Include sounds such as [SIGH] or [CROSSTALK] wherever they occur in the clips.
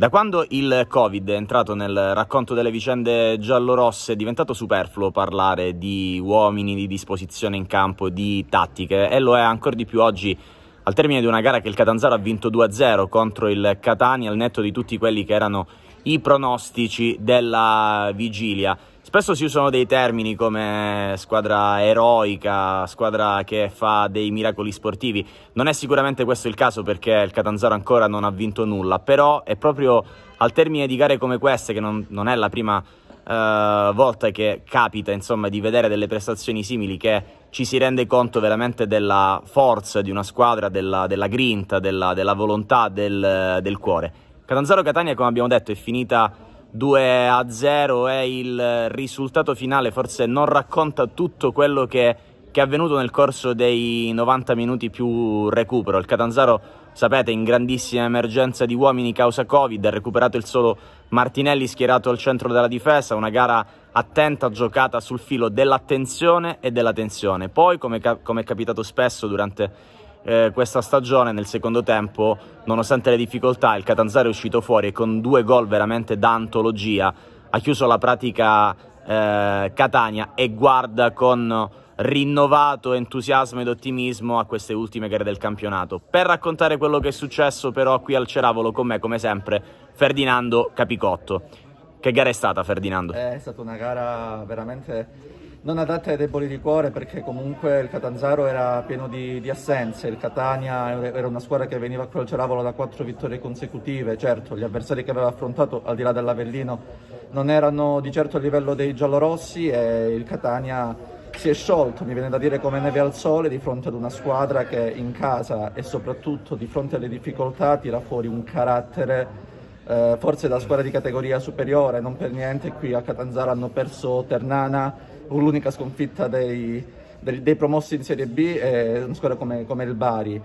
Da quando il Covid è entrato nel racconto delle vicende giallorosse è diventato superfluo parlare di uomini, di disposizione in campo, di tattiche e lo è ancora di più oggi al termine di una gara che il Catanzaro ha vinto 2-0 contro il Catania al netto di tutti quelli che erano i pronostici della vigilia. Spesso si usano dei termini come squadra eroica, squadra che fa dei miracoli sportivi. Non è sicuramente questo il caso perché il Catanzaro ancora non ha vinto nulla, però è proprio al termine di gare come queste, che non, non è la prima uh, volta che capita insomma, di vedere delle prestazioni simili, che ci si rende conto veramente della forza di una squadra, della, della grinta, della, della volontà, del, del cuore. Catanzaro-Catania, come abbiamo detto, è finita 2 a 0 è il risultato finale, forse non racconta tutto quello che, che, è avvenuto nel corso dei 90 minuti più recupero. Il Catanzaro, sapete, in grandissima emergenza di uomini causa Covid, ha recuperato il solo Martinelli schierato al centro della difesa, una gara attenta, giocata sul filo dell'attenzione e della tensione. Poi, come, come è capitato spesso durante eh, questa stagione nel secondo tempo, nonostante le difficoltà, il Catanzaro è uscito fuori e con due gol veramente da antologia ha chiuso la pratica eh, Catania e guarda con rinnovato entusiasmo ed ottimismo a queste ultime gare del campionato. Per raccontare quello che è successo però qui al Ceravolo con me come sempre Ferdinando Capicotto. Che gara è stata Ferdinando? Eh, è stata una gara veramente non adatte ai deboli di cuore perché comunque il Catanzaro era pieno di, di, assenze, il Catania era una squadra che veniva a Croceravola da quattro vittorie consecutive, certo gli avversari che aveva affrontato al di là dell'Avellino non erano di certo a livello dei giallorossi e il Catania si è sciolto, mi viene da dire come neve al sole, di fronte ad una squadra che in casa e soprattutto di fronte alle difficoltà tira fuori un carattere eh, forse da squadra di categoria superiore, non per niente qui a Catanzaro hanno perso Ternana, l'unica sconfitta dei, dei, dei, promossi in Serie B è una squadra come, come il Bari.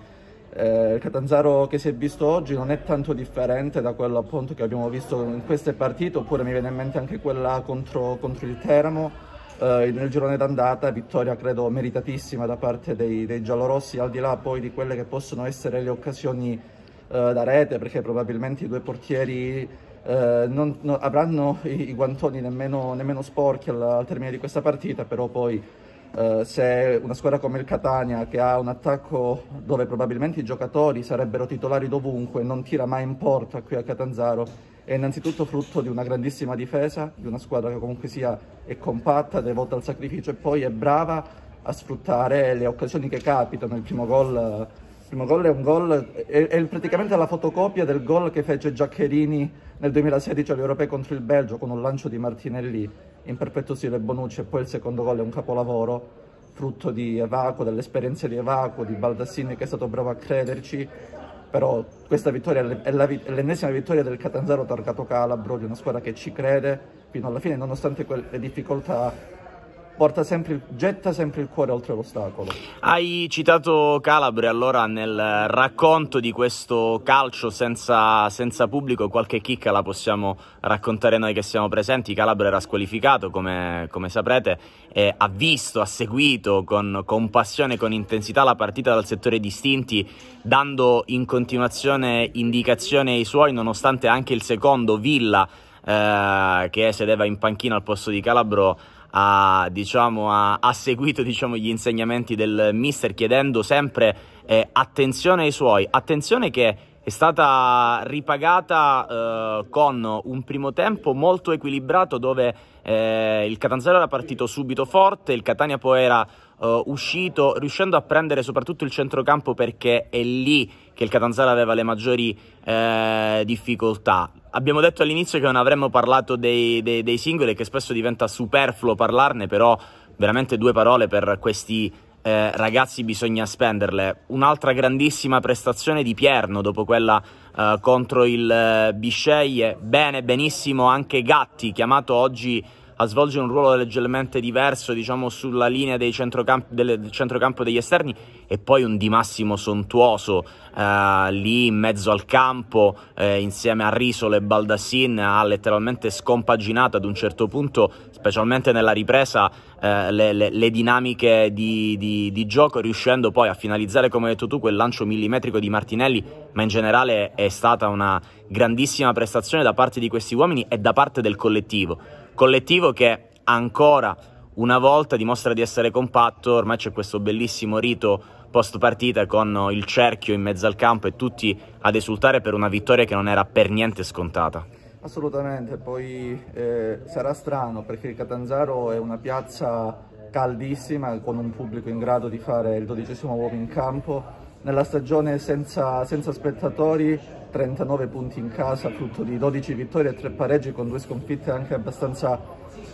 Eh, il Catanzaro che si è visto oggi non è tanto differente da quello appunto che abbiamo visto in queste partite, oppure mi viene in mente anche quella contro, contro il Teramo. Eh, nel girone d'andata, vittoria credo meritatissima da parte dei, dei giallorossi, al di là poi di quelle che possono essere le occasioni eh, da rete, perché probabilmente i due portieri eh, non, non, avranno i, i guantoni nemmeno, nemmeno sporchi al, al, termine di questa partita, però poi eh, se una squadra come il Catania che ha un attacco dove probabilmente i giocatori sarebbero titolari dovunque, non tira mai in porta qui a Catanzaro, è innanzitutto frutto di una grandissima difesa, di una squadra che comunque sia è compatta, devota al sacrificio e poi è brava a sfruttare le occasioni che capitano. Il primo gol il primo gol è un gol, è, è, praticamente la fotocopia del gol che fece Giaccherini nel 2016 agli europei contro il Belgio con un lancio di Martinelli in perpetuo stile Bonucci e poi il secondo gol è un capolavoro frutto di Evaco, dell'esperienza di Evaco, di Baldassini che è stato bravo a crederci però questa vittoria è, l'ennesima vittoria del Catanzaro targato Calabro di una squadra che ci crede fino alla fine nonostante le difficoltà sempre, getta sempre il cuore oltre l'ostacolo. Hai citato Calabria allora nel racconto di questo calcio senza, senza, pubblico, qualche chicca la possiamo raccontare noi che siamo presenti. Calabria era squalificato come, come saprete, e ha visto, ha seguito con, con passione, con intensità la partita dal settore distinti, dando in continuazione indicazione ai suoi, nonostante anche il secondo Villa. Eh, che sedeva in panchina al posto di Calabro ha, diciamo, ha, ha seguito diciamo, gli insegnamenti del mister chiedendo sempre eh, attenzione ai suoi, attenzione che è stata ripagata eh, con un primo tempo molto equilibrato dove eh, il Catanzaro era partito subito forte, il Catania poi era Uh, uscito, riuscendo a prendere soprattutto il centrocampo perché è lì che il Catanzaro aveva le maggiori eh, difficoltà. Abbiamo detto all'inizio che non avremmo parlato dei, dei, dei singoli, che spesso diventa superfluo parlarne, però veramente due parole per questi eh, ragazzi bisogna spenderle. Un'altra grandissima prestazione di Pierno dopo quella eh, contro il eh, Bisceglie. Bene, benissimo anche Gatti, chiamato oggi a svolgere un ruolo leggermente diverso, diciamo, sulla linea centrocamp- del, del centrocampo degli esterni, e poi un Di Massimo sontuoso eh, lì in mezzo al campo, eh, insieme a Risolo e Baldassin, ha letteralmente scompaginato ad un certo punto, specialmente nella ripresa, eh, le, le, le, dinamiche di, di, di gioco, riuscendo poi a finalizzare, come hai detto tu, quel lancio millimetrico di Martinelli, ma in generale è stata una grandissima prestazione da parte di questi uomini e da parte del collettivo collettivo che ancora una volta dimostra di essere compatto, ormai c'è questo bellissimo rito post partita con il cerchio in mezzo al campo e tutti ad esultare per una vittoria che non era per niente scontata. Assolutamente, poi eh, sarà strano perché il Catanzaro è una piazza caldissima con un pubblico in grado di fare il dodicesimo uomo in campo nella stagione senza, senza spettatori 39 punti in casa, frutto di 12 vittorie e 3 pareggi con due sconfitte anche abbastanza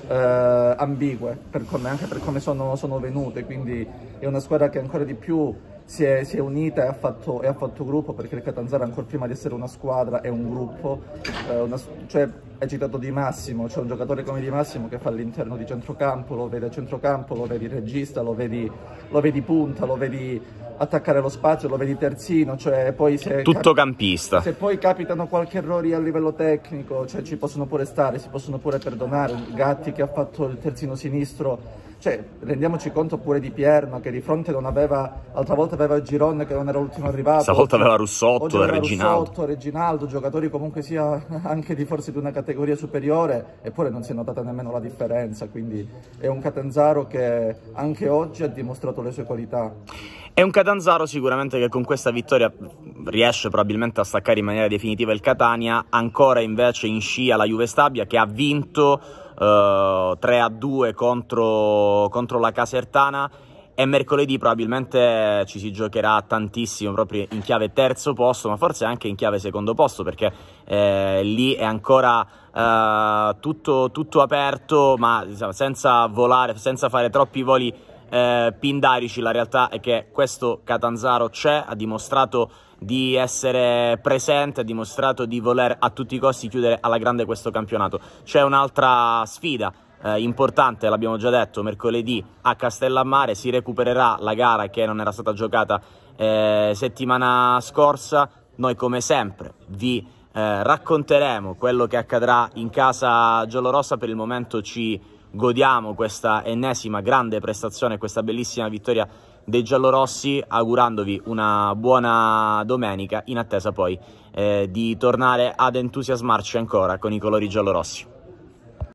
eh, ambigue, per come, anche per come sono, sono, venute, quindi è una squadra che ancora di più si è, si è unita e ha, fatto, e ha, fatto, gruppo, perché il Catanzaro ancora prima di essere una squadra è un gruppo, eh, una, cioè è citato Di Massimo, c'è cioè un giocatore come Di Massimo che fa all'interno di centrocampo, lo vede a centrocampo, lo vedi regista, lo vedi, lo vedi punta, lo vedi attaccare lo spazio, lo vedi terzino, cioè poi se... Tutto campista. Se poi capitano qualche errore a livello tecnico, cioè ci possono pure stare, si possono pure perdonare. Gatti che ha fatto il terzino sinistro cioè, rendiamoci conto pure di Pierno che di fronte non aveva, l'altra volta aveva Girone che non era l'ultimo arrivato. Stavolta aveva Russotto e Reginaldo. Russotto, Reginaldo, giocatori comunque sia [LAUGHS] anche di forse di una categoria superiore, eppure non si è notata nemmeno la differenza, quindi è un Catanzaro che anche oggi ha dimostrato le sue qualità. È un Catanzaro sicuramente che con questa vittoria riesce probabilmente a staccare in maniera definitiva il Catania, ancora invece in scia la Juve Stabia che ha vinto 3 eh, a 2 contro, contro la Casertana e mercoledì probabilmente ci si giocherà tantissimo proprio in chiave terzo posto, ma forse anche in chiave secondo posto, perché eh, lì è ancora eh, tutto, tutto, aperto, ma senza volare, senza fare troppi voli eh, Pindarici. La realtà è che questo Catanzaro c'è, ha dimostrato di essere presente, ha dimostrato di voler a tutti i costi chiudere alla grande questo campionato. C'è un'altra sfida eh, importante, l'abbiamo già detto, mercoledì a Castellammare si recupererà la gara che non era stata giocata eh, settimana scorsa. Noi come sempre vi eh, racconteremo quello che accadrà in casa giallorossa, per il momento ci godiamo questa ennesima grande prestazione, questa bellissima vittoria dei giallorossi, augurandovi una buona domenica in attesa poi eh, di tornare ad entusiasmarci ancora con i colori giallorossi.